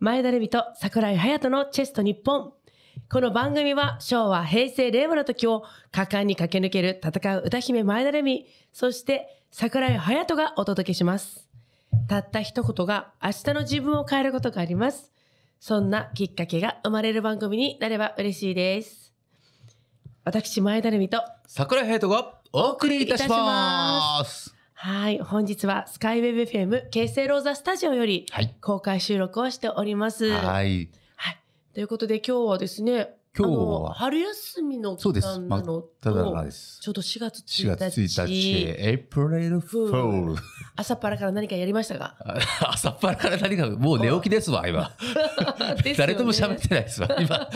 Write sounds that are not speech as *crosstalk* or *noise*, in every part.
前田レミと桜井隼人のチェスト日本。この番組は昭和、平成、令和の時を果敢に駆け抜ける戦う歌姫前田レミ、そして桜井隼人がお届けします。たった一言が明日の自分を変えることがあります。そんなきっかけが生まれる番組になれば嬉しいです。私、前田レミと桜井隼人がお送りいたします。はい。本日はスカイウェブ FM 京成ローザスタジオより公開収録をしております。はい。はい。ということで今日はですね、今日は春休みの期間なのと、ま、ですちょうど4月1日。4月1日、エプリルフール。朝っぱらから何かやりましたか *laughs* 朝っぱらから何か、もう寝起きですわ、今。*laughs* ね、誰とも喋ってないですわ、今。い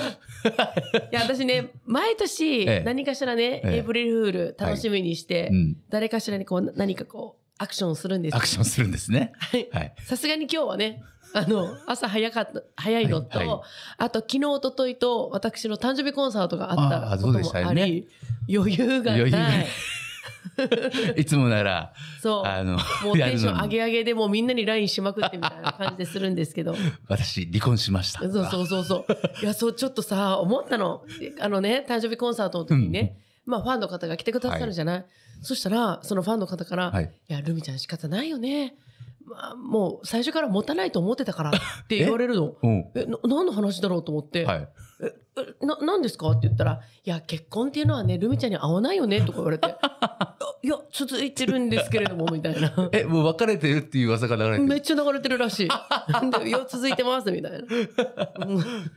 や、私ね、毎年何かしらね、ええ、エイプリルフール楽しみにして、はい誰かしらにこう何かこう、アクションするんです。アクションするんですね。はい。さすがに今日はね、あの、朝早かった、早いのと、はいはい、あと昨日、おとといと私の誕生日コンサートがあったこともあり、あ余裕がない。余裕が *laughs* いつもなら、そう、あの、もうテンション上げ上げでもうみんなに LINE しまくってみたいな感じでするんですけど。私、離婚しました。そうそうそうそう。いや、そう、ちょっとさ、思ったの。あのね、誕生日コンサートの時にね、うん、まあ、ファンの方が来てくださるじゃない。はい、そしたら、そのファンの方から、はい、いや、ルミちゃん仕方ないよね。まあ、もう最初から持たないと思ってたからって言われるの。*laughs* えうん何の話だろうと思って。はい。え、な、何ですかって言ったら、いや、結婚っていうのはね、ルミちゃんに合わないよね、とか言われて。*laughs* いや、続いてるんですけれども、みたいな。*laughs* え、もう別れてるっていう噂が流れてるめっちゃ流れてるらしい。いや、続いてます、みたいな。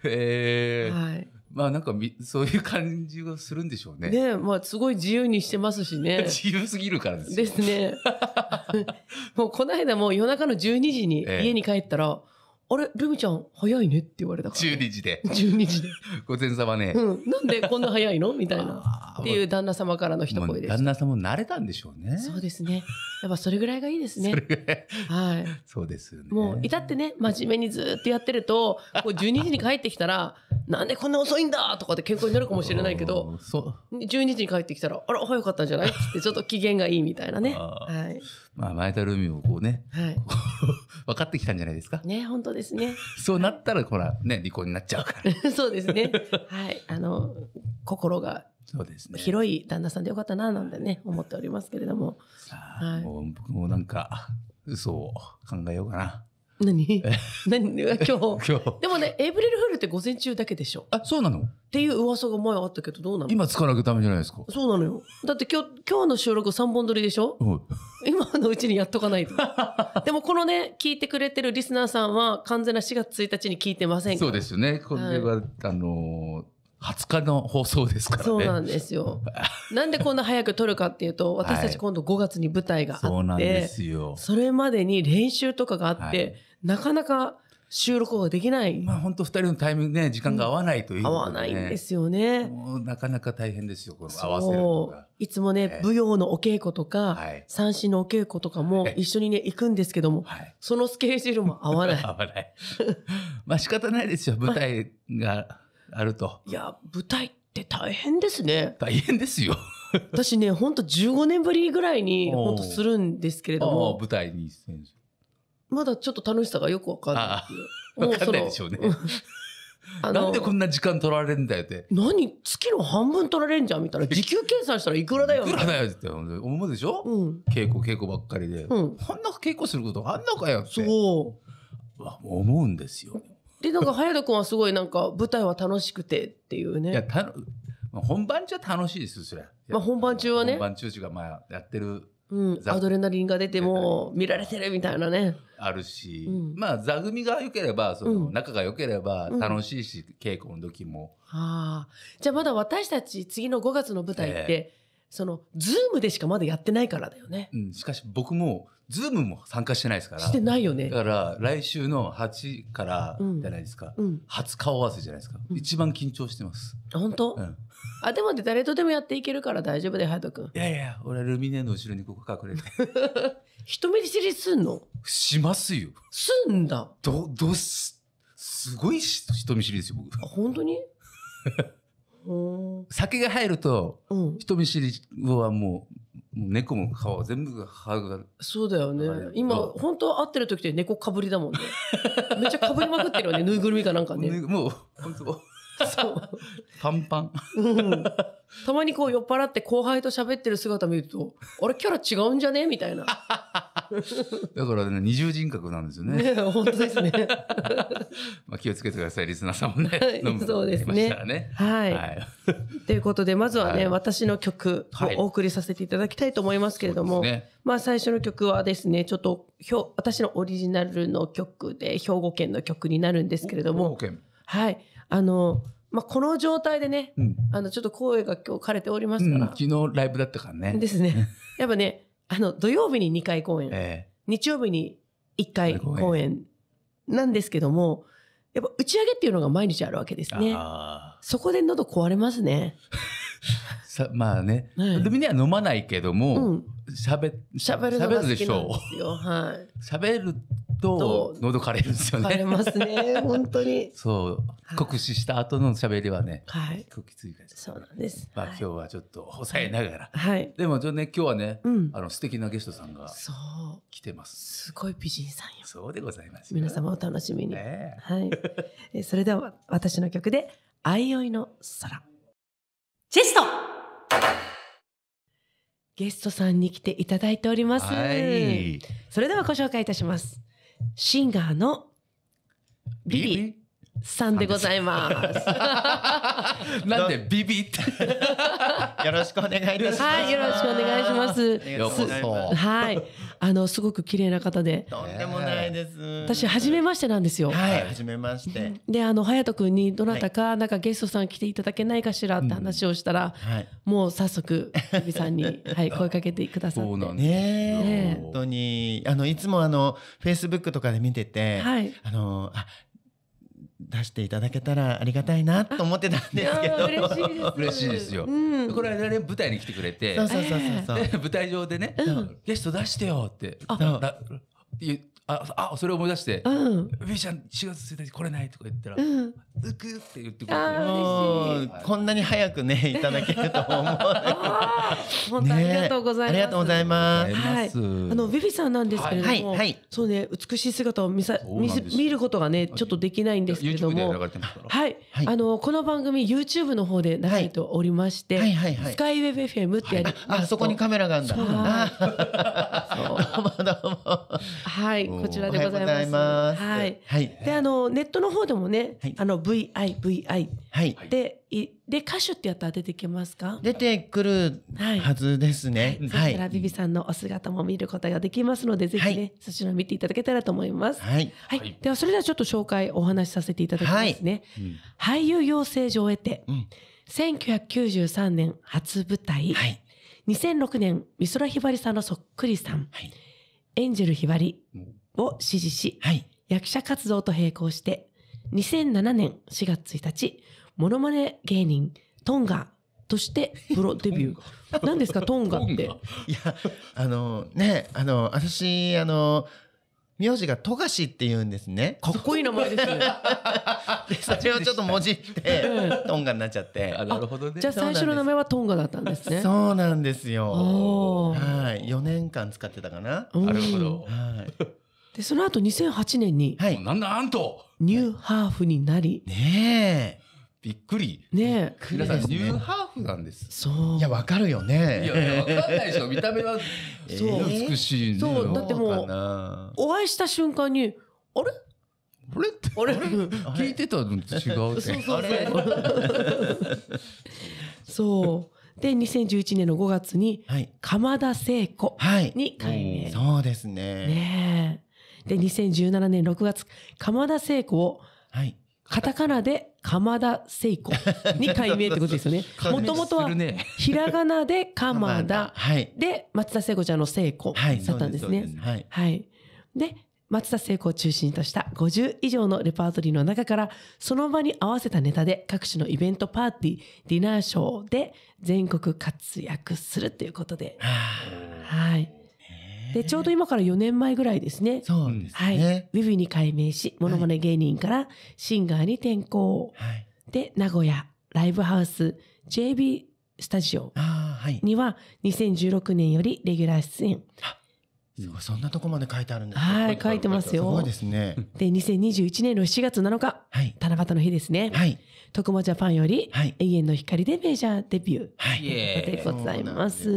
へ、えはい。まあなんかそういう感じがするんでしょうね。ねまあすごい自由にしてますしね。*laughs* 自由すぎるからですね。*laughs* もうこの間もう夜中の12時に家に帰ったら、ええあれ、ルミちゃん早いねって言われたから、ね。12時で。12時で。午前様ね。うん。なんでこんな早いの *laughs* みたいな。っていう旦那様からの一声です旦那様も慣れたんでしょうね。そうですね。やっぱそれぐらいがいいですね。はい。そうですよね。もう、至ってね、真面目にずっとやってると、こう12時に帰ってきたら、*laughs* なんでこんな遅いんだとかって健康になるかもしれないけど、12時に帰ってきたら、あら、早かったんじゃないってちょっと機嫌がいいみたいなね。はい。まあ、前田ルミもこうね、はい、*laughs* 分かってきたんじゃないですか。ね、本当ですね。*laughs* そうなったら、ほら、ね、離婚になっちゃうから。*laughs* そうですね。*laughs* はい。あの、心がそうですね。広い旦那さんでよかったな、なんてね、思っておりますけれども。さあ、はい、もう僕もなんか、嘘を考えようかな。何何 *laughs* 今日。今日。でもね、エイブリルフールって午前中だけでしょ。あ、そうなのっていう噂が前あったけど、どうなの今使わなきゃダメじゃないですか。そうなのよ。だって今日、今日の収録3本撮りでしょ、う今のうちにやっとかないと。*laughs* でもこのね、聞いてくれてるリスナーさんは完全な4月1日に聞いてませんかそうですよね。これは、はい、あのー20日の放送ですからね。そうなんですよ。*laughs* なんでこんな早く撮るかっていうと、私たち今度5月に舞台があって、そうなんですよ。それまでに練習とかがあって、はい、なかなか収録ができない。まあ本当二人のタイミングね、時間が合わないという、ねうん、合わないんですよね。なかなか大変ですよ、この合わせるとか。いつもね、えー、舞踊のお稽古とか、はい、三振のお稽古とかも一緒にね、行くんですけども、はい、そのスケジュールも合わない。*laughs* 合わない。まあ仕方ないですよ、舞台が。あると。いや、舞台って大変ですね。大変ですよ。私ね、ほんと15年ぶりぐらいに、ほんとするんですけれども。舞台にまだちょっと楽しさがよくわかんない。わかんないでしょうね。*laughs* なんでこんな時間取られるんだよって。何月の半分取られんじゃんみたいな。*laughs* 時給計算したらいくらだよいくらだよって思うでしょ、うん、稽古稽古ばっかりで。うん、あんな稽古することあんのかよって。そう。思うんですよ。でなんか早田君はすごいなんか舞台は楽しくてっていうねいやた、まあ、本番中は楽しいですよそれ、ゃ、まあ、本番中はね本番中がまあやってる、うん、アドレナリンが出ても見られてるみたいなねあるし、うん、まあ座組が良ければその、仲が良ければ楽しいし、稽古の時もはあじゃあまだ私たち次の5月の舞台って、えー、そのズームでしかまだやってないからだよね、うん、しかし僕もズームも参加してないですから。してないよね。だから、来週の8からじゃないですか。うん、初顔合わせじゃないですか。うん、一番緊張してます。本当、うん、あ、でも誰とでもやっていけるから大丈夫で、ハト君。いやいや、俺ルミネの後ろにここ隠れて。*laughs* 人目知りすんのしますよ。すんだ。ど、どす、すごい人見知りですよ、僕。あ、本当に *laughs* 酒が入ると、人見知りはもう猫も顔全部歯がそうだよね今本当会ってる時って猫かぶりだもんね *laughs* めっちゃかぶりまくってるよねぬいぐるみかなんかね *laughs* もう本当パンパン、うん、たまにこう酔っ払って後輩と喋ってる姿見るとあれキャラ違うんじゃねみたいな *laughs* だからね、二重人格なんですよね。ね本当ですね。*laughs* まあ気をつけてください、リスナーさんもね。はい、そうですね。ねはい。はい、ということで、まずはね、はい、私の曲をお送りさせていただきたいと思いますけれども、ね、まあ最初の曲はですね、ちょっとひょ私のオリジナルの曲で、兵庫県の曲になるんですけれども、はい。あの、まあ、この状態でね、うん、あの、ちょっと声が今日枯れておりますから、うん、昨日ライブだったからね。ですね。*laughs* やっぱね、あの、土曜日に2回公演、ええ、日曜日に1回公演なんですけども、やっぱ打ち上げっていうのが毎日あるわけですね。そこで喉壊れますね。*laughs* さまあね、はい、みんなは飲まないけども、うん、しゃしゃべるですよ。喋、はい、*laughs* と喉枯れるんですよね。枯れますね、*laughs* 本当に。そう、酷使した後の喋りはね、はい、きつい感じ。そうなんです。まあ、今日はちょっと抑えながら、はい。でもじゃっね今日はね、あの素敵なゲストさんがそう来てます。すごい美人さんよ。そうでございます。皆様お楽しみに。ね、はい。えそれでは私の曲で相生の空。チェスト。ゲストさんに来ていただいております。はい、それではご紹介いたします。シンガーのビビさんでございます。*laughs* なんでビビって。*laughs* よろしくお願いいたします。はい、よろしくお願いします。ようこそはい、あのすごく綺麗な方でとんでもないです私初めましてなんですよはい初めましてであの隼人君にどなたかなんかゲストさん来ていただけないかしらって話をしたら、はい、もう早速日比さんに、*laughs* はい、声かけてくださってそうなんね本当にあのいつもあのフェイスブックとかで見てて、はい、あのあ出していただけたらありがたいなと思ってたんですけど嬉しいですよ、これはね舞台に来てくれてそうそうそうそう、*laughs* 舞台上でね、ゲスト出してよってあそれを思い出して「うん、ウィーちゃん4月1日来れない」とか言ったら「うん、うくって言ってくれてこんなに早くね *laughs* いただけると思わ本当ありがとうございます、ありがとうございます、あのビビさんなんですけれども、そうね美しい姿を見さ見見ることがねちょっとできないんですけれどもはい、あのこの番組 YouTube の方で流れておりまして、スカイウェブ FM ってやりあそこにカメラがあるんだはいこちらでございますはい、はい、であのネットの方でもね、あの V VIVI、はい、でで歌手ってやったら出てきますか出てくるはずですね、はいそしたらビビさんのお姿も見ることができますので、はい、ぜひね、そちら見ていただけたらと思いますはい、はい、ではそれではちょっと紹介お話しさせていただきますね、はい、うん、俳優養成所を得て、うん、1993年初舞台、はい、2006年美空ひばりさんのそっくりさん、はい、エンジェルひばりを支持し、はい、役者活動と並行して2007年4月1日、モノマネ芸人、トンガとしてプロデビュー。*laughs* 何ですか、トンガって。いや、あの、ね、あの、私、あの、名字が富樫って言うんですね。かっこいい名前ですね。*laughs* で、それをちょっと文字って、トンガになっちゃって。なるほどね。じゃあ最初の名前はトンガだったんですね。そうなんですよ。はい。4年間使ってたかな。なるほど。はい。で、その後2008年に、はい。なんだ、なんとニューハーフになり、ねえ。びっくり。ねえ。皆さん、ニューハーフなんです。そう。いや、わかるよね。いや、わかんないでしょ。見た目は、そう。美しいね。そう、だってもう、お会いした瞬間に、あれあれってあれ *laughs* 聞いてたの違うそうそうそう。*laughs* そう。で、2011年の5月に、はい、鎌田聖子に改名、はい。そうですね。ねえで、2017年6月、鎌田聖子を、はい。カタカナで鎌田聖子に改名ってことですよね。*laughs* もともとは、ひらがなで *laughs* 鎌田、はい、で、松田聖子ちゃんの聖子だったんですね。はい。ではい、で松田聖子を中心とした50以上のレパートリーの中から、その場に合わせたネタで各種のイベントパーティー、ディナーショーで全国活躍するということで。はい。で、ちょうど今から4年前ぐらいですね。そうですね。はい。ウィビに改名し、ものまね芸人からシンガーに転向。はい。で、名古屋、ライブハウス、JB スタジオには、2016年よりレギュラー出演。すごい、そんなとこまで書いてあるんですはい、書いてますよ。すごいですね。で、2021年の7月7日、はい、七夕の日ですね。はい。徳間ジャパンより、はい、永遠の光でメジャーデビュー。はい。でございます。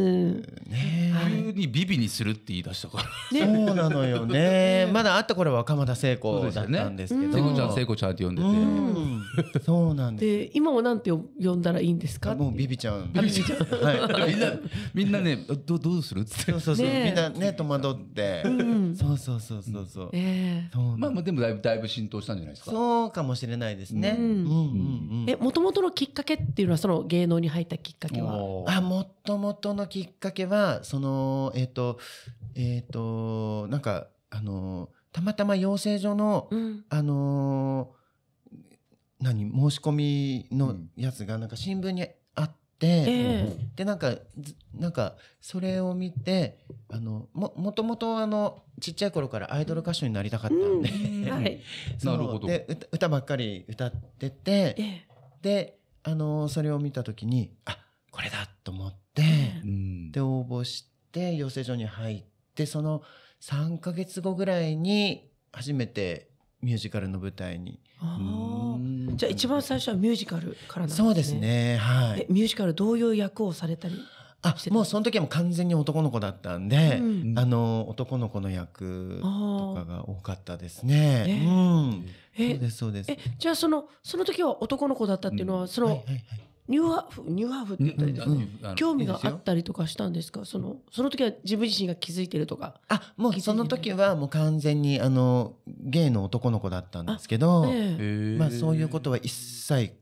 ね急にビビにするって言い出したから。ね、そうなのよね。まだ会った頃は鎌田聖子だったんですけど。聖子ちゃん、聖子ちゃんって呼んでて。そうなんです。で、今もなんて呼んだらいいんですかもうビビちゃん。ビビちゃん。はい。みんな、みんなね、どどうするって。そうそうそう。みんなね、戸惑とって、うん、そうそうそうそうそう,、えー、まあまあでもだいぶだいぶ浸透したんじゃないですかそうかもしれないですねえもともとのきっかけっていうのはその芸能に入ったきっかけはあもともとのきっかけはそのえっ、ー、とえっ、ー、となんかあのたまたま養成所の、うん、あの何申し込みのやつがなんか新聞に、えー、でなんかなんかそれを見てあのももともとあのちっちゃい頃からアイドル歌手になりたかったんで、うん *laughs* はい、なるほどで歌ばっかり歌ってて、えー、であのそれを見た時にあこれだと思って、で応募して養成所に入ってその3か月後ぐらいに初めてミュージカルの舞台にじゃあ一番最初はミュージカルからなんですね。そうですね。はい。ミュージカルどういう役をされたりあもうその時はもう完全に男の子だったんで、うん、あの男の子の役とかが多かったですね。えー、うん、えそうですそうです。えじゃあそのその時は男の子だったっていうのは、うん、その、はいはいはいニューハーフ、ニューハーフって言ったりとか、うんうん、興味があったりとかしたんですかその、その時は自分自身が気づいてるとか。あ、もうその時はもう完全に、あの、ゲイの男の子だったんですけど、あえー、まあそういうことは一切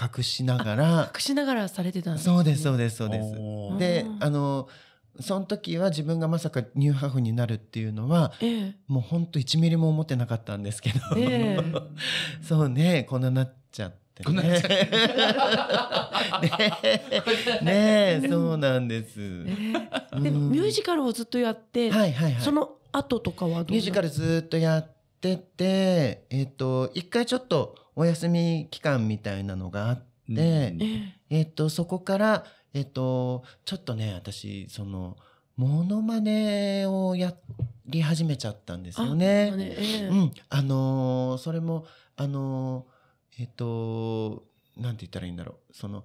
隠しながら。隠しながらされてたんです、ね、そうです、そうです、そうです。で、あの、その時は自分がまさかニューハーフになるっていうのは、えもうほんと1ミリも思ってなかったんですけど、え *laughs* そうね、こんななっちゃって。ねえ、そうなんです。でもミュージカルをずっとやって、はいはいはい、その後とかはミュージカルずっとやってて、えっ、ー、と、一回ちょっとお休み期間みたいなのがあって、うん、えっ、ー、と、そこから、えっ、ー、と、ちょっとね、私、その、モノマネをやり始めちゃったんですよね。ねえー、うん。あのそれも、あのえっ、と、なんて言ったらいいんだろう。その、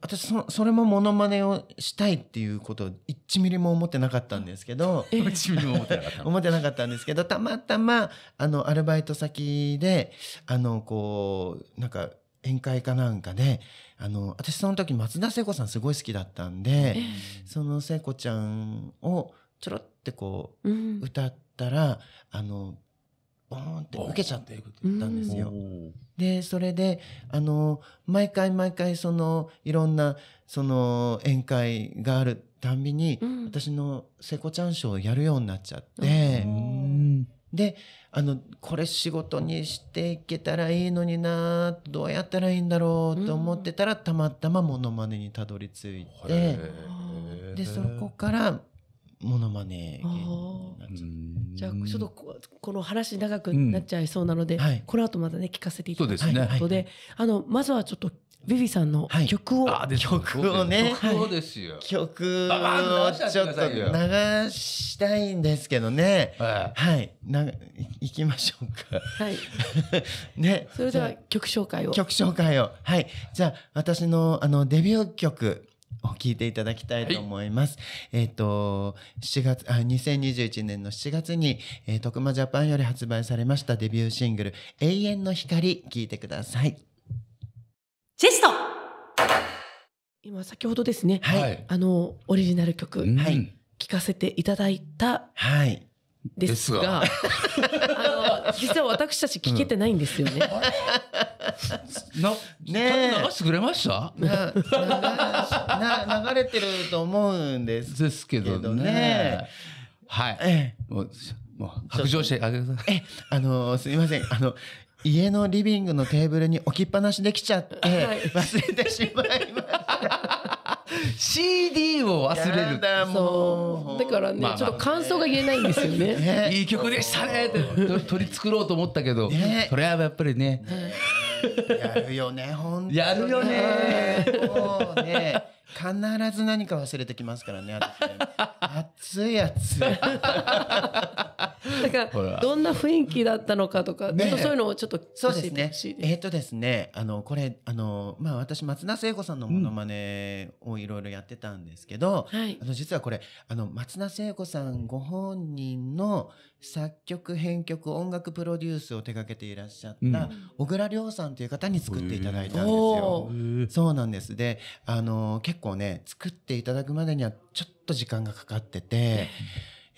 私そ、それもモノマネをしたいっていうことを1ミリも思ってなかったんですけど、1 *laughs* ミリも思ってなかった。*laughs* 思ってなかったんですけど、たまたま、あの、アルバイト先で、あの、こう、なんか、宴会かなんかで、あの、私その時松田聖子さんすごい好きだったんで、その聖子ちゃんをちょろってこう、歌ったら、あの、ボーンって受けちゃってたんですよ。で、それで、あの、毎回毎回、その、いろんな、その、宴会があるたんびに、うん、私の聖子ちゃん賞をやるようになっちゃって、で、あの、これ仕事にしていけたらいいのになどうやったらいいんだろうと思ってたら、たまたまモノマネにたどり着いて、で、そこから、ものまねじゃあちょっとこの話長くなっちゃいそうなので、うんはい、この後またね聞かせていただくといことで、はい、あのまずはちょっとビビさんの曲を、はい、曲をね曲ですよ曲をちょっと流したいんですけどねはいないきましょうかはい *laughs* ねそれでは曲紹介を曲紹介をはいじゃあ私のあのデビュー曲を聞いていただきたいと思います。はい、えっ、ー、と、7月、あ、2021年の7月に、えー、徳間ジャパンより発売されましたデビューシングル、永遠の光、聞いてください。チェスト今、先ほどですね、はい、あの、オリジナル曲、はい、聞かせていただいた、はい。ですがあの実は私たち聞けてないんですよね。う *laughs* ん、なね流してくれましたなな流れてると思うんですですけどね。ねはい、ええ、もうもう白状してあげてください。あのすみませんあの家のリビングのテーブルに置きっぱなしできちゃって、はい、忘れてしまいました。CD を忘れるだそうだからね、まあまあ、ちょっと感想が言えないんですよねねいい曲でしたねって取り繕ろうと思ったけど、ね、それはやっぱりねやるよね本当やるよねもうね必ず何か忘れてきますからね熱い熱い *laughs* だからどんな雰囲気だったのかとか、ね、そういうのをちょっとそうですねえっ、ー、とですねあのこれあのまあ私松田聖子さんのものまねをいろいろやってたんですけど、うんあの実はこれあの松田聖子さんご本人の作曲編曲音楽プロデュースを手掛けていらっしゃった小倉亮さんという方に作っていただいたんですよ。うん、そうなんですであの結構構ね、作っていただくまでにはちょっと時間がかかってて、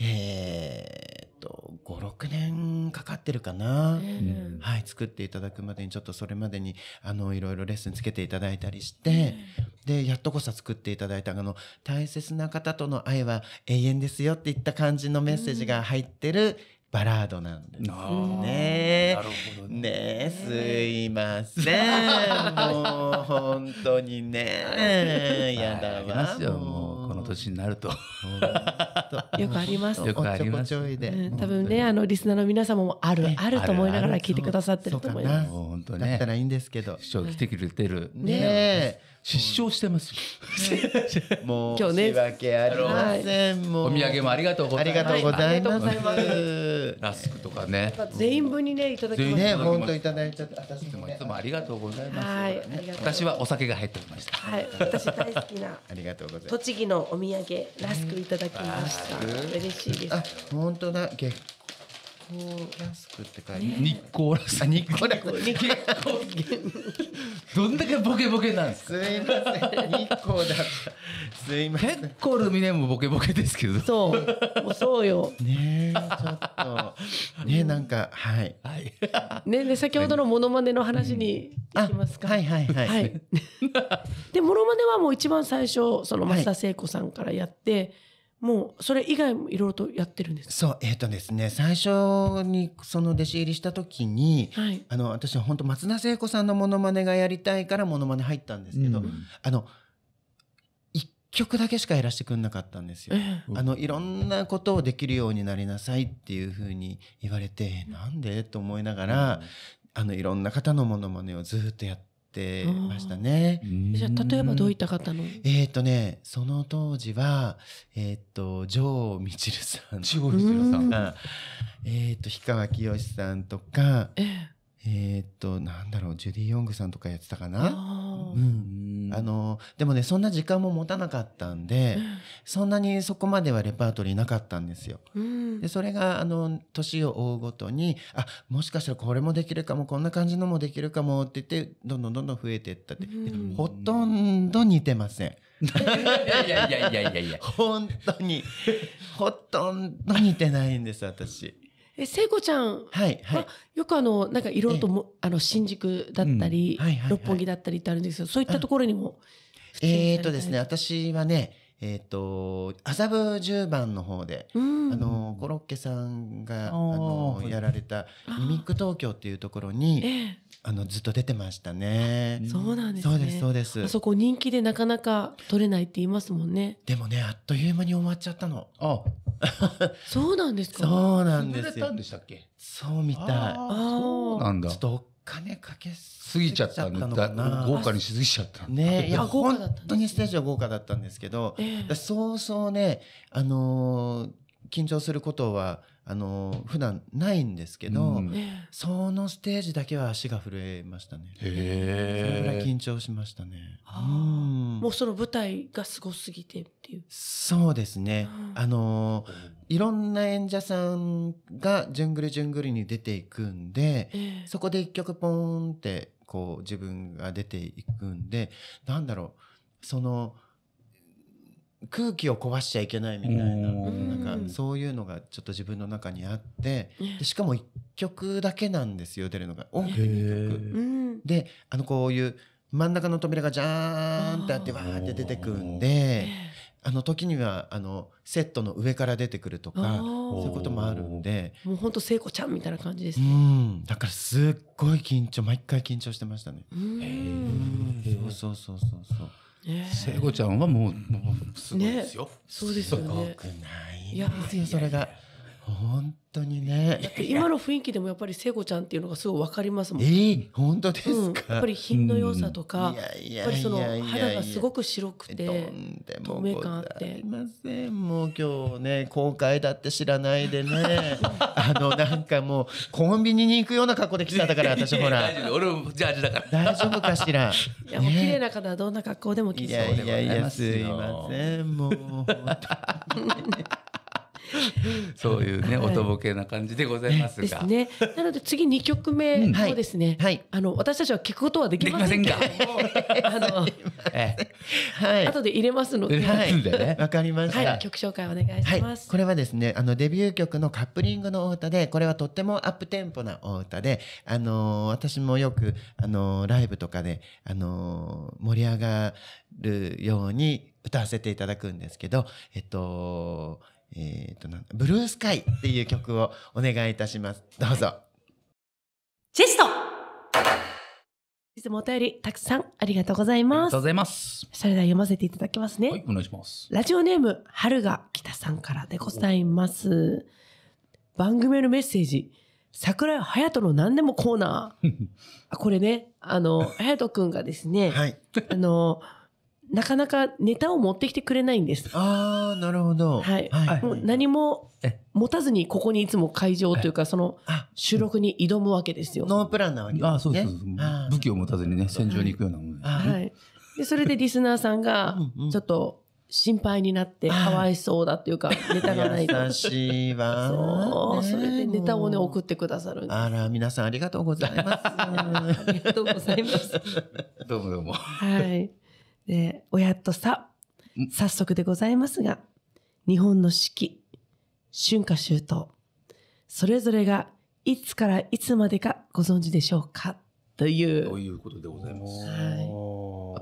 えー、と、5、6年かかってるかな、うん、はい、作っていただくまでに、ちょっとそれまでに、あの、いろいろレッスンつけていただいたりして、うん、で、やっとこそ作っていただいた、あの、大切な方との愛は永遠ですよっていった感じのメッセージが入ってる、バラードなんですね。なね。え、すいません。*laughs* もう本当にね。やだわ。もうこの年になると。よくあります。よくあります。多分ねあのリスナーの皆様もあるあると思いながら聞いてくださってると思います。本当ね。だったらいいんですけど。師匠来てくれてる。ね。え。失笑してます。もう、今日ね、訳ありません。お土産もありがとうございます。ありがとうございます。ラスクとかね。全員分にね、いただきました。ね、本当いただいちゃって、私もいつもありがとうございます。私はお酒が入っておりました。はい、私大好きな。*laughs* ありがとうございます。栃木のお土産、ラスクいただきました。嬉しいです。あ、本当だ、光ラスクって書いて、ね、日光ラスク日光ラスク日光どんだけボケボケなんですかすいません日光だすいません結構ルミネもボケボケですけどそうもうそうよねえちょっとねえなんかはい、はい、ねで先ほどのモノマネの話にいきますか、はい、はいはいはい、はい、でモノマネはもう一番最初その増田聖子さんからやって、はいもうそれ以外もいろいろとやってるんですそうえっ、ー、とですね最初にその弟子入りした時に、はい、あの私は本当松田聖子さんのものまねがやりたいからものまね入ったんですけど、うん、あの一曲だけしかやらせてくれなかったんですよ、うん、あのいろんなことをできるようになりなさいっていうふうに言われて、うん、なんでと思いながら、あのいろんな方のものまねをずっとやって。ってましたね。じゃあ例えばどういった方のえっ、ー、とねその当時はえっ、ー、と城みちるさん城みちるさんが、えっ、ー、と氷川きよしさんとかえっ、ー、となんだろうジュディ・ヨングさんとかやってたかな。うんあのでもねそんな時間も持たなかったんで、うん、そんなにそこまではレパートリーなかったんですよ。うん、でそれがあの年を追うごとにあもしかしたらこれもできるかもこんな感じのもできるかもって言ってどんどんどんどん増えていったって、うん、ほとんど似てません。いやいやいやいやいや *laughs* 本当にほとんど似てないんです私。え、聖子ちゃんはいはい、よくあの、なんかいろいろとも、あの、新宿だったり、うんはいはいはい六本木だったりってあるんですけど、そういったところにも、えー、っとですね、私はね、えーっと、麻布十番の方で、うんあの、コロッケさんが、あの、やられた、ミミック東京っていうところに、えあのずっと出てましたね。そうなんです、ね、そうですそうです。そこ人気でなかなか取れないって言いますもんね。でもねあっという間に終わっちゃったの。あ、*laughs* そうなんですか。そうなんですよ。でしたっけ。そうみたい。あそうなんだ。ちょっとお金かけすぎちゃったのかな。豪華にしすぎちゃった。ねいや豪華だった、本当にステージは豪華だったんですけど、そうそうねあの緊張することは。あの普段ないんですけど、うん、そのステージだけは足が震えましたね。それぐらい緊張しましたね。うん、もうその舞台がすごすぎてっていう。そうですね。あのいろんな演者さんがじゅんぐりじゅんぐりに出ていくんで、そこで一曲ポーンってこう自分が出ていくんで、なんだろうその。空気を壊しちゃいけないみたいななんかそういうのがちょっと自分の中にあってでしかも1曲だけなんですよ出るのが音楽2曲。であのこういう真ん中の扉がジャーンってあってわーって出てくんで。あの時にはあのセットの上から出てくるとかそういうこともあるんでもうほんと聖子ちゃんみたいな感じですねだからすっごい緊張毎回緊張してましたねへえそうそうそうそうそう聖子ちゃんはもうもうすごいですよ。ね、そうですよね。いやそれが本当にね。今の雰囲気でもやっぱり聖子ちゃんっていうのがすごいわかりますもん。えー、本当ですか、うん、やっぱり品の良さとか、うん、やっぱりその肌がすごく白くて、透明感あって。すいません、もう今日ね、公開だって知らないでね、*laughs* あのなんかもうコンビニに行くような格好で来たから *laughs* 私ほら。俺もジャージだから。大丈夫かしら。いやもう綺麗な方はどんな格好でも着そうでございます。いやいやいやすいません、もう。*laughs* そういうね、おとぼけな感じでございますが。ね、なので次二曲目をですね、はい、あの私たちは聞くことはできませんが、*laughs* あの、はい、後で入れますので、はい、わかりました。曲紹介お願いします。これはですね、あのデビュー曲のカップリングのお歌で、これはとってもアップテンポなお歌で、あの私もよくあのライブとかであの盛り上がるように歌わせていただくんですけど、えっと。えっ、ー、となブルースカイっていう曲をお願いいたします。どうぞ。チェストいつもお便りたくさんありがとうございます。ありがとうございます。それでは読ませていただきますね。はい、お願いします。ラジオネーム、春が北さんからでございます。番組のメッセージ。桜井隼人の何でもコーナー。*laughs* あこれね、あの、*laughs* 隼人くんがですね、はい、あの、なかなかネタを持ってきてくれないんです。ああ、なるほど。はい。はい、もう何も持たずに、ここにいつも会場というか、その収録に挑むわけですよ。ノープランなわけです、ね。ああ、そうです。武器を持たずにね、戦場に行くようなものです、ね、はい。で、それでリスナーさんが、ちょっと、心配になってかわいそうだっていうか、*laughs* ネタがないと。優しいわ。そう。それでネタをね、送ってくださるあら、皆さんありがとうございます。*laughs* ありがとうございます。どうもどうも。はい。で親とさ早速でございますが日本の四季春夏秋冬それぞれがいつからいつまでかご存知でしょうかというということでございます、は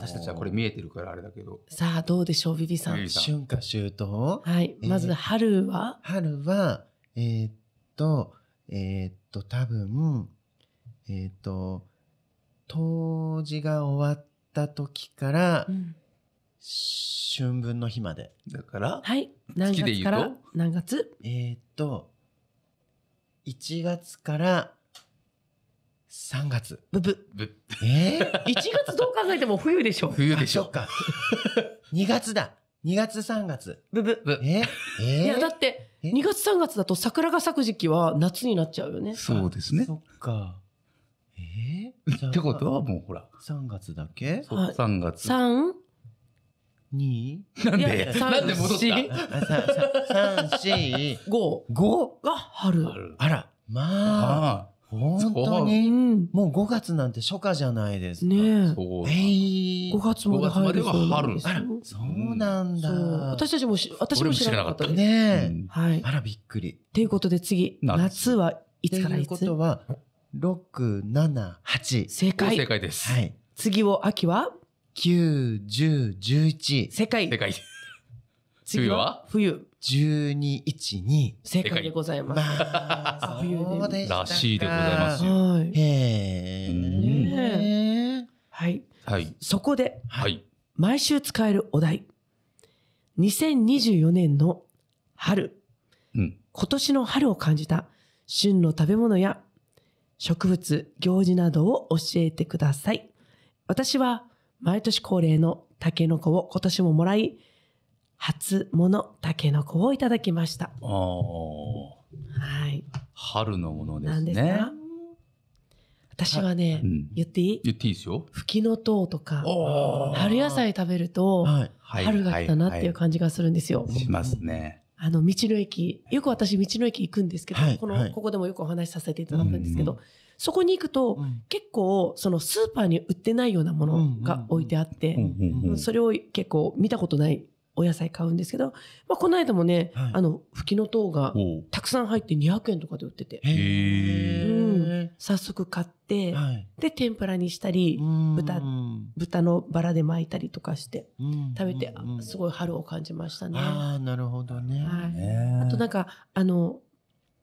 い、私たちはこれ見えてるからあれだけどさあどうでしょうビビさん春夏秋冬はいまず春は、えー、春はえー、っとえー、っと多分えっと冬至が終わっった時から、春分の日まで。だから、はい。何月から何月えっと、1月から3月。ブブ。ブえー、?1 *laughs* 月どう考えても冬でしょ。冬でしょ。うか。2 *laughs* 月だ。2月3月。ブブ。ブええー、いや、だって、2月3月だと桜が咲く時期は夏になっちゃうよね。そうですね。そっか。えー、*laughs* ってことはもうほら。3月だけそう ?3 月。3? 2? なんでなんで戻った ?3、4、5。5? が春。あら。まあ。本当に、もう5月なんて初夏じゃないですか。ねえ。えい。5月まで入るそうなんそうなんだ。私たちも私も知らなかったねえ、はい。あら、びっくり。ということで次、夏はいつからいつということは、六七八。正解。正解です。はい。次を秋は九十十一。正解。正解。次は冬。十二一二。正解でございます。まあ、冬 *laughs* でらしいでございますよ。へえ。はい。はい。そこで、はい。毎週使えるお題。二千二十四年の春。うん。今年の春を感じた旬の食べ物や植物、行事などを教えてください。私は毎年恒例のタケノコを今年ももらい、初物タケノコをいただきました。はい。春のものですね。ですか私はね、うん、言っていい言っていいですよ。フきのとうとか、春野菜食べると、はい、春が来たなっていう感じがするんですよ。はい、しますね。あの、道の駅、よく私道の駅行くんですけど、はい、この、はい、ここでもよくお話しさせていただくんですけど、うんうん、そこに行くと、うん、結構、そのスーパーに売ってないようなものが置いてあって、それを結構見たことないお野菜買うんですけど、まあ、この間もね、はい、あの、吹きの塔がたくさん入って200円とかで売ってて。へー。うん早速買って、はい、で、天ぷらにしたり、豚、豚のバラで巻いたりとかして、食べて、すごい春を感じましたね。あなるほどね。はい、えー、あとなんか、あの、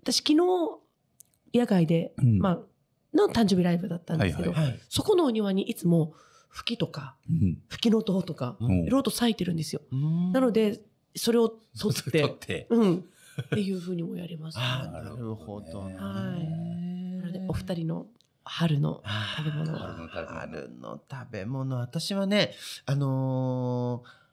私昨日、野外で、うん、まあ、の誕生日ライブだったんですけど、はいはいはい、そこのお庭にいつも、フきとか、うん、吹きの塔とか、いろいろと咲いてるんですよ。なので、それを取って、取 *laughs* ってうん。っていうふうにもやります、ね。なるほど、ね。はい。お二人の春の食べ物春の食べ物私はねあのー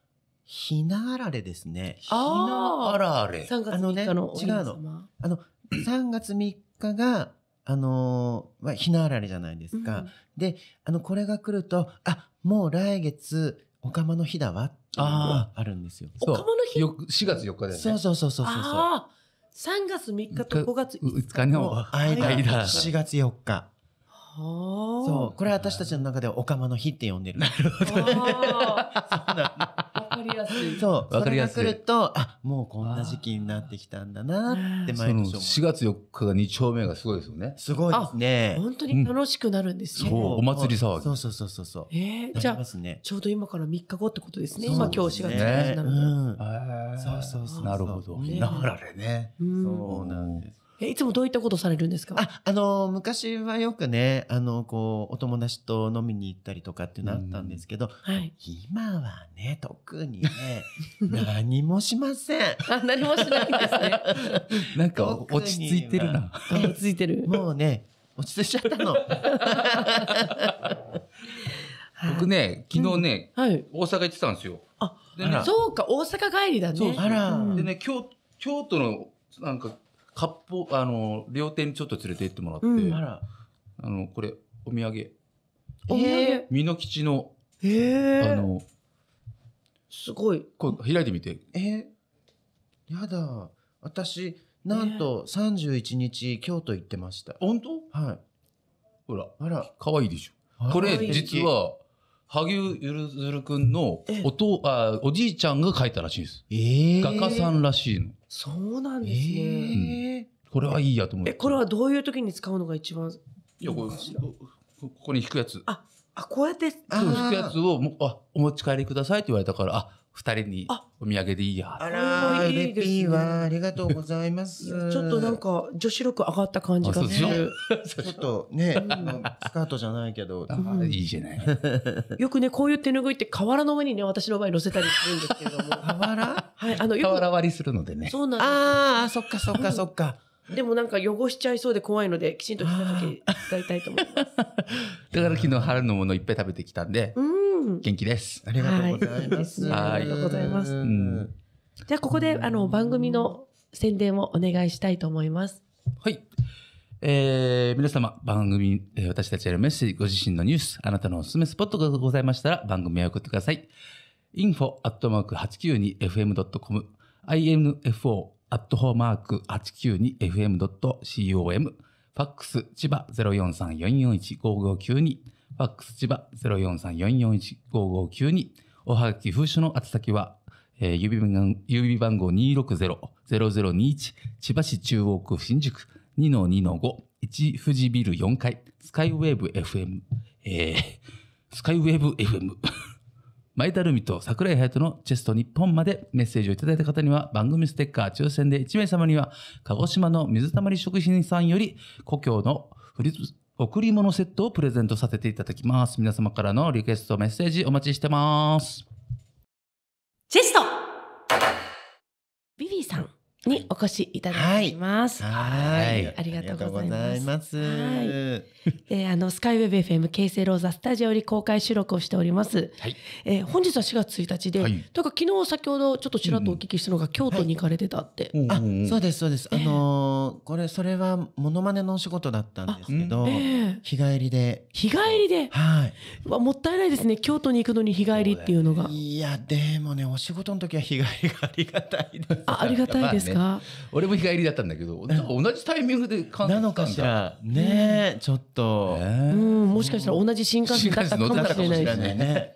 ひなあられですね。ひなあられ。3月3日の、ね、違うの。あの、3 *clears throat* 月3日が、あのー、まあ、ひなあられじゃないですか。うん、で、あの、これが来ると、あ、もう来月、おかまの日だわっていあるんですよ。おかまの日よ ?4 月4日だよね。そうそうそうそうそう。ああ、3月3日と5月5日の間、4月4日。そう。これは私たちの中ではオカマの日って呼んでる。なるほど。*laughs* そうなん *laughs* そうわかりやすいそれが来るとあもうこんな時期になってきたんだなって毎年思う4月4日が2丁目がすごいですよねすごいですね本当に楽しくなるんですね、うん、お祭り騒ぎそうそうそうそうそうえー、じゃあちょうど今から3日後ってことですね今今日4月1日なのねうん、そうそうそうなるほど、ね、流れねそうなんですえ、いつもどういったことされるんですかあ、あの、昔はよくね、あの、こう、お友達と飲みに行ったりとかっていうのあったんですけど、はい、今はね、特にね、*laughs* 何もしません。あ、何もしないんですね。*laughs* なんか、落ち着いてるな。落ち着いてる。*laughs* もうね、落ち着いちゃったの。僕ね、昨日ね、うんはい、大阪行ってたんですよ。あ、そうか、大阪帰りだね。でね、京、京都の、なんか、割烹、あの、料亭にちょっと連れて行ってもらって、うんあらあの、これ、お土産。おええ美濃吉の、えあの、すごい。こう開いてみて。えやだ。私、なんと三十一日、京都行ってました。本当はい。ほら、あら、可愛いでしょ。これ、実は、萩生ゆるずるくんのおとあおじいちゃんが描いたらしいです、えー、画家さんらしいのそうなんですね、えーうん、これはいいやと思ってえこれはどういう時に使うのが一番いやこれここに引くやつああこうやって引くやつをもあお持ち帰りくださいって言われたからあ二人にお土産でいいや。あらいいです、ね、レピーはありがとうございます。ちょっとなんか女子力上がった感じがする。ちょっとね、うん、スカートじゃないけど、うん、いいじゃない。よくねこういう手拭いって瓦の上にね私の場合乗せたりするんですけども。*laughs* 瓦？はいあの瓦割りするのでね。そうなんです。ああそっかそっかそっか。でもなんか汚しちゃいそうで怖いのできちんと着た時使いたいと思います。*laughs* だから昨日春のものいっぱい食べてきたんで。うん元気です。ありがとうございます。はい、ありがとうございます。じゃあ、ここで、あの、番組の宣伝をお願いしたいと思います。はい。えー、皆様、番組、えー、私たちへのメッセージ、ご自身のニュース、あなたのおすすめスポットがございましたら、番組へ送ってください。info.892fm.com、info.892fm.com、ファックス、千葉043-441-5592、ファックス千葉0434415592おはがき封書の宛先は、えー、郵便番郵便番号260-0021千葉市中央区新宿2-2-5一富士ビル4階スカイウェーブ FM、えー、スカイウェーブ FM 前田ルミと桜井隼人のチェスト日本までメッセージをいただいた方には番組ステッカー抽選で1名様には鹿児島の水たまり食品さんより故郷のフルー贈り物セットをプレゼントさせていただきます。皆様からのリクエストメッセージお待ちしてます。チェストにお越しいただきます。はい、ありがとうございます。はい、えー、あのスカイウェブ FM 京成ローザスタジオより公開収録をしております。はい、えー、本日は4月1日で、はい、というか昨日先ほどちょっとちらっとお聞きしたのが、京都に行かれてたって。はい、あ、そうですそうです。あのー、これそれはモノマネのお仕事だったんですけど、えー、日帰りで。日帰りで。はい。はもったいないですね。京都に行くのに日帰りっていうのが。いやでもねお仕事の時は日帰りがありがたいです。あ、ありがたいです。ね俺も日帰りだったんだけど同じタイミングで感なのかしらねえ、ちょっと、えー、うんもしかしたら同じ新幹線だったかもしれないですね。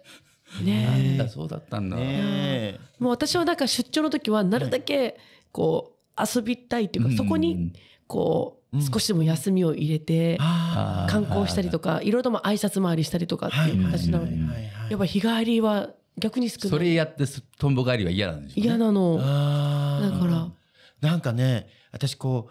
ねえそうだったんだ、ね、もう私はなんか出張の時はなるだけこう遊びたいっていうか、そこにこう少しでも休みを入れて観光したりとかいろいろとも挨拶回りしたりとかっていう形なのでやっぱ日帰りは逆に少ないそれやってとんぼ帰りは嫌なんでしょう、ね、嫌なのだからなんかね、私こ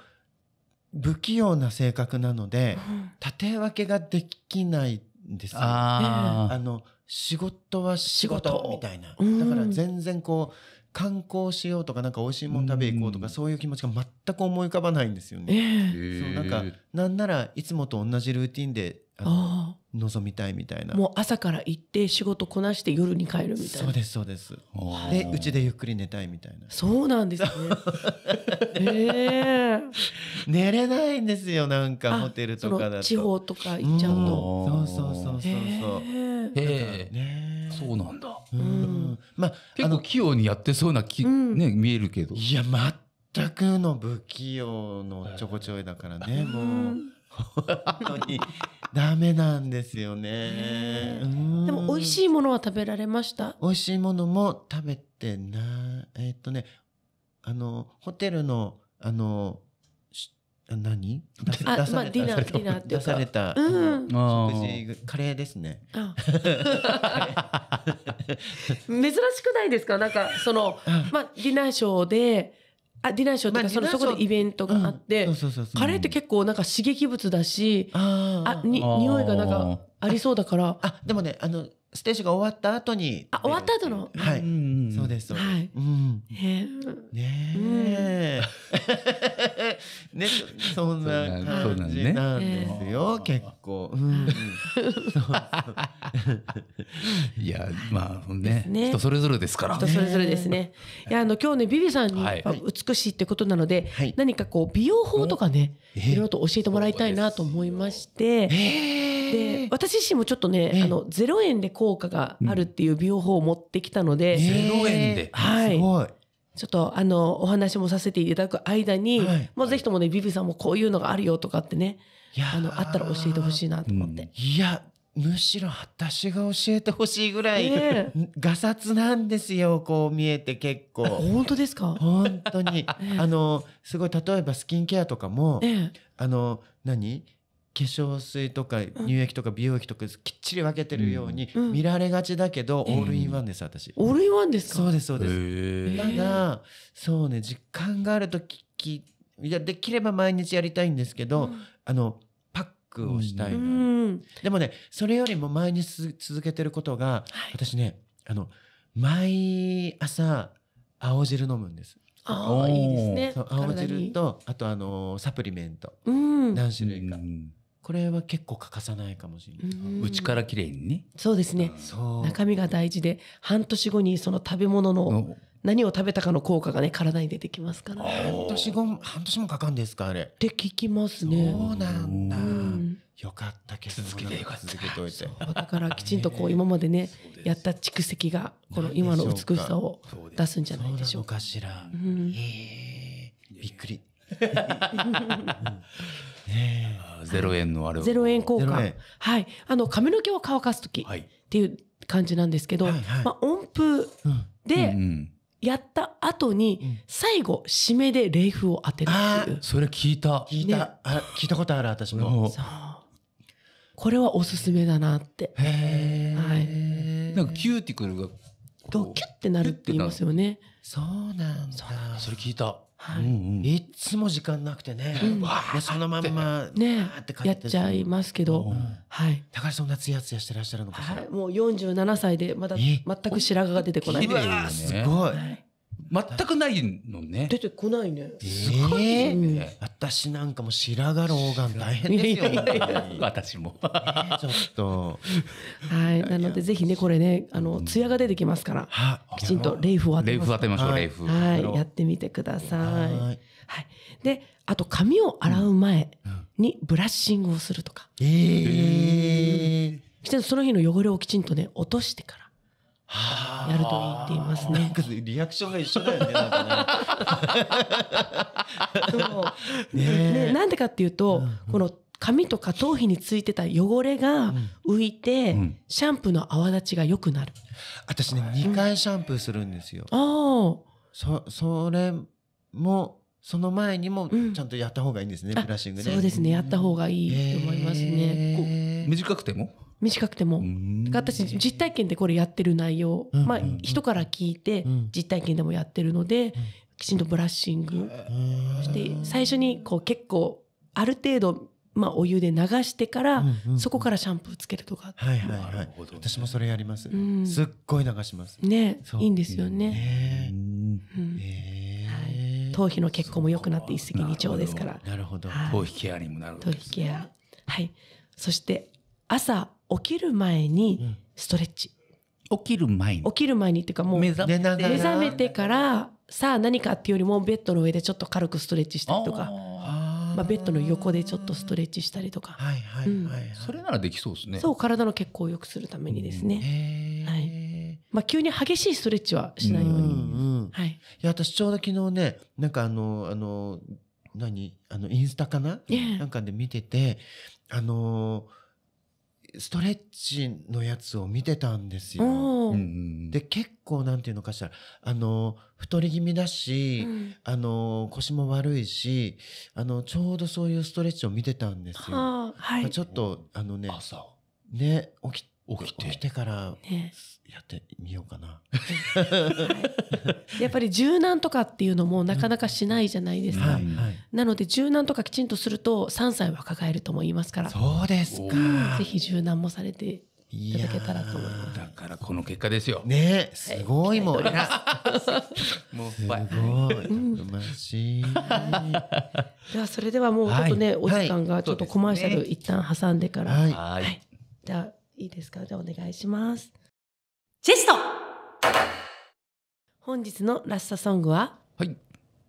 う、不器用な性格なので、縦分けができないんですよ。ああの、仕事は仕事みたいな。だから全然こう、観光しようとか、なんか美味しいもの食べ行こうとか、そういう気持ちが全く思い浮かばないんですよね。そう、なんか、なんならいつもと同じルーティンで望みたいみたいなもう朝から行って仕事こなして夜に帰るみたいなそうですそうですでうちでゆっくり寝たいみたいなそうなんですね *laughs* えー、寝れないんですよなんかホテルとかだと地方とか行っちゃうとそうそうそうそうそうへえねそうなんだうん、まあ結構器用にやってそうなき、うん、ね見えるけどいや全くの不器用のちょこちょいだからねもう。本 *laughs* 当にダメなんですよね。でも美味しいものは食べられました美味しいものも食べてない、えー、っとね、あの、ホテルの、あの、何出されまあ、ディナーディナーってう出された、うん、食事カレーですね *laughs* 珍しくないですかなんかその、まあ、ディナーショーであディナーショーとか、まあ、そのそこでイベントがあって、そそそうううカレーって結構なんか刺激物だしあに匂いがなんかありそうだからあでもねあのステージが終わった後に。あ、終わった後のはい。そうです。はい。うん。ねえ。ね、そんな感じなんですよ、結構。いや、まあね、人それぞれですから。人それぞれですね。いや、あの、今日ね、ビビさんに美しいってことなので、はい、何かこう、美容法とかね、いろいろと教えてもらいたいなと思いまして、で、私自身もちょっとね、あの、0円でこう、効果があるっていう美容法を持ってきたので、円で、はい、すごいちょっとあのお話もさせていただく間に、はい、もうぜひともね、ビビさんもこういうのがあるよとかってねあのあったら教えてほしいなと思って。うん、いやむしろ私が教えてほしいぐらい、えー、がさつなんですよこう見えて結構本当ですか本当に、*laughs* あのすごい例えばスキンケアとかも、えー、あの何化粧水とか乳液とか美容液とかきっちり分けてるように見られがちだけど、オールインワンです、私。オールインワンですかそうですそうです。ただそうね時間があるときいやできれば毎日やりたいんですけど、あのパックをしたいでもねそれよりも毎日続けてることが、私ねあの毎朝青汁飲むんです。ああいいですね。青汁とあとあのサプリメント、何種類か。これは結構欠かさないかもしれない内から綺麗にねそうですね中身が大事で半年後にその食べ物の何を食べたかの効果がね体に出てきますから半年後半年もかかんですかあれって聞きますねそうなんだ、よかったけど続けてよかった続けておいてだからきちんとこう今までねやった蓄積がこの今の美しさを出すんじゃないでしょうかしら、うん、えー、びっくり *laughs* ゼロ円のあれゼロ円効果。はい。あの、髪の毛を乾かすときっていう感じなんですけど、まあ、音符で、やった後に、最後、締めで冷風を当てるっていう。それ聞いた。聞いた、聞いたことある、私も。これはおすすめだなって。へはい。なんかキューティクルが、キュッてなるって言いますよね。そうなんだ。それ聞いた。はい、いつも時間なくてね、うん、そのまんまねってやっちゃいますけど、はい、だからそんなつやつやしてらっしゃるのかしら、はい、もう47歳でまだ全く白髪が出てこないすごい、はい、全くないのね。出てこないね。すごい、ねえー、私なんかも白髪老眼大変ですよ。私も。ちょっと。はい。なのでぜひね、これね、あの、艶が出てきますから、きちんとレイフを当てましょう。レイフ当てましょう、レイフ。はい。やってみてください。はい。で、あと髪を洗う前にブラッシングをするとか。ええー。その日の汚れをきちんとね、落としてから。やると言っていますね。リアクションが一緒だよね。なんね。なんでかっていうと、うんうん、この髪とか頭皮についてた汚れが浮いて、うん、シャンプーの泡立ちが良くなる。私ね、2回シャンプーするんですよ。ああ。そ、それも、その前にもちゃんとやった方がいいんですね、ブラッシングね。そうですね、やった方がいいと思いますね。えー、短くても短くても私実体験でこれやってる内容、うんうんうん、まあ、人から聞いて実体験でもやってるので、うん、きちんとブラッシングそして最初にこう結構ある程度まあ、お湯で流してから、うんうん、そこからシャンプーつけるとかはいはいはい、ね、私もそれやります、うん、すっごい流しますねいいんですよね、えうんえーはい、頭皮の血行も良くなって一石二鳥ですからなるほど、はい、頭皮ケアにもなる頭皮ケアはいそして朝起きる前にストレッチ、起きる前に起きる前にっていうかもう目覚めてからさあ何かっていうよりもベッドの上でちょっと軽くストレッチしたりとか。まあ、ベッドの横でちょっとストレッチしたりとか、はいはいはいそれならできそうですねそう体の血行を良くするためにですね、うん、はいまあ、急に激しいストレッチはしないように、うんうん、はい、いや私ちょうど昨日ねなんかあのあの何あのインスタかな、yeah. なんかで見ててあのーストレッチのやつを見てたんですよ。で、結構なんていうのかしら、あの、太り気味だし、うん、あの、腰も悪いし、あの、ちょうどそういうストレッチを見てたんですよ。はい、ちょっと、あのね、朝ね、起き起きて起きてからやってみようかな、*laughs* やっぱり柔軟とかっていうのもなかなかしないじゃないですか、はいはい、なので柔軟とかきちんとすると3歳は抱えるとも言いますからそうですかぜひ柔軟もされていただけたらと思いますだからこの結果ですよねすごいもうもうすごいうま、しいでは *laughs* それではもうちょっとね、はい、お時間がちょっとコマーシャル、一旦挟んでからはい、じゃあいいですかじゃあお願いしますチェスト本日のラストソングははい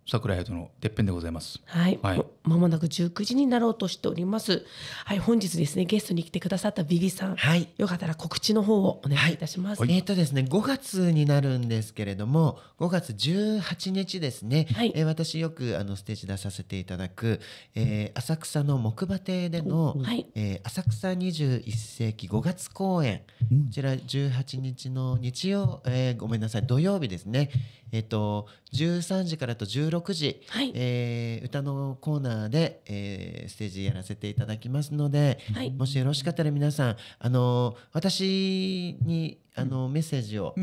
桜宿のてっぺんでございます。はい、はい、まもなく19時になろうとしております。はい、本日ですね、ゲストに来てくださったビビさん。はい、よかったら告知の方をお願いいたします。はい、えっ、ー、とですね、5月になるんですけれども、5月18日ですね。はい、えー、私よくあのステージ出させていただく、えー、浅草の木馬亭での、はい、えー、浅草21世紀5月公演、こちら18日の日曜、えー、ごめんなさい、土曜日ですね。えっ、ー、と13時からと16 16時、はい、えー、歌のコーナーで、えー、ステージやらせていただきますので、はい、もしよろしかったら皆さんあの私にあのメッセージを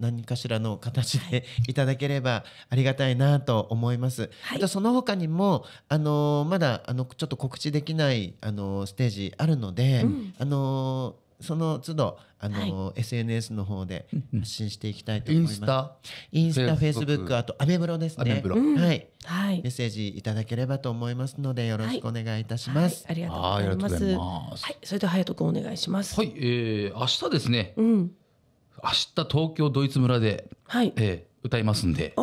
何かしらの形でいただければありがたいなと思います。はい、あとその他にもあのまだあのちょっと告知できないあのステージあるので、うん、あのその都度あの、はい、SNS の方で発信していきたいと思います。インスタ、フェイスブック、あとアメブロですね。うん、はい、はい、メッセージいただければと思いますのでよろしくお願いいたします。はい、ありがとうございます。はい、それでは隼人君お願いします。はい、えー、明日ですね。うん。明日東京ドイツ村で、はいえー、歌いますんで、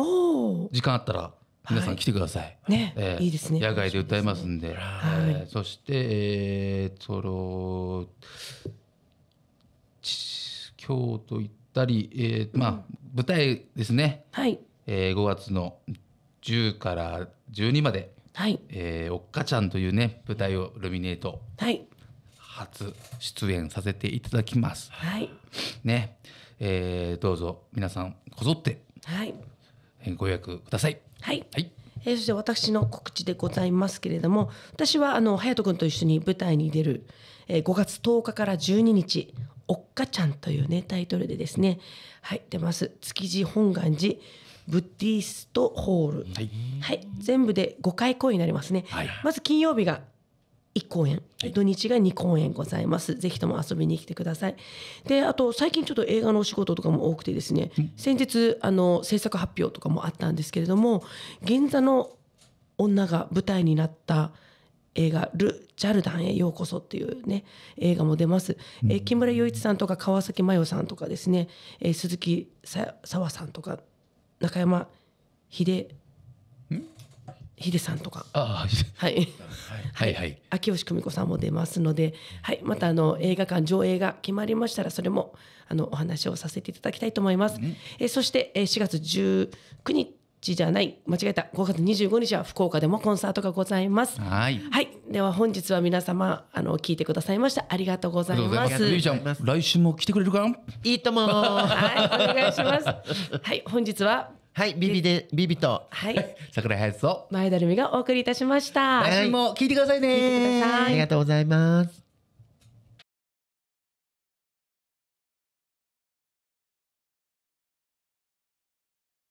時間あったら皆さん来てください。ね、えー、いいですね。野外で歌いますんで、でえそして、えー、その京都行ったり、えーまあ、舞台ですね、はいえー、5月の10から12まで「はいえー、おっかちゃん」というね舞台をルミネート、はい、初出演させていただきます。はいねえー、どうぞ皆さんこぞって、はいえー、ご予約ください。はい、はいえー、そして私の告知でございますけれども私はあの隼人君と一緒に舞台に出る、えー、5月10日から12日おっかちゃんというねタイトルでですねはい出ます築地本願寺ブッディストホール、はい、はい、全部で5回公演になりますね、はい、まず金曜日が1公演、土日が2公演ございますぜひとも遊びに来てくださいであと最近ちょっと映画のお仕事とかも多くてですね先日あの制作発表とかもあったんですけれども「銀座の女」が舞台になった「映画「ル・ジャルダンへようこそ」っていうね映画も出ます、うん、え木村雄一さんとか川崎麻世さんとかですね、えー、鈴木沙和さんとか中山秀秀さんとかはい、はいはい、秋吉久美子さんも出ますので、はい、またあの映画館上映が決まりましたらそれもあのお話をさせていただきたいと思います、うん、えそして、4月19日日じゃない間違えた5月25日は福岡でもコンサートがございますはいでは本日は皆様あの聞いてくださいましてありがとうございますゆいちゃん来週も来てくれるかいいともはいお願いしますはい本日ははいビビでビビとはい桜井隼人前田留美がお送りいたしました来週も聞いてくださいねありがとうございます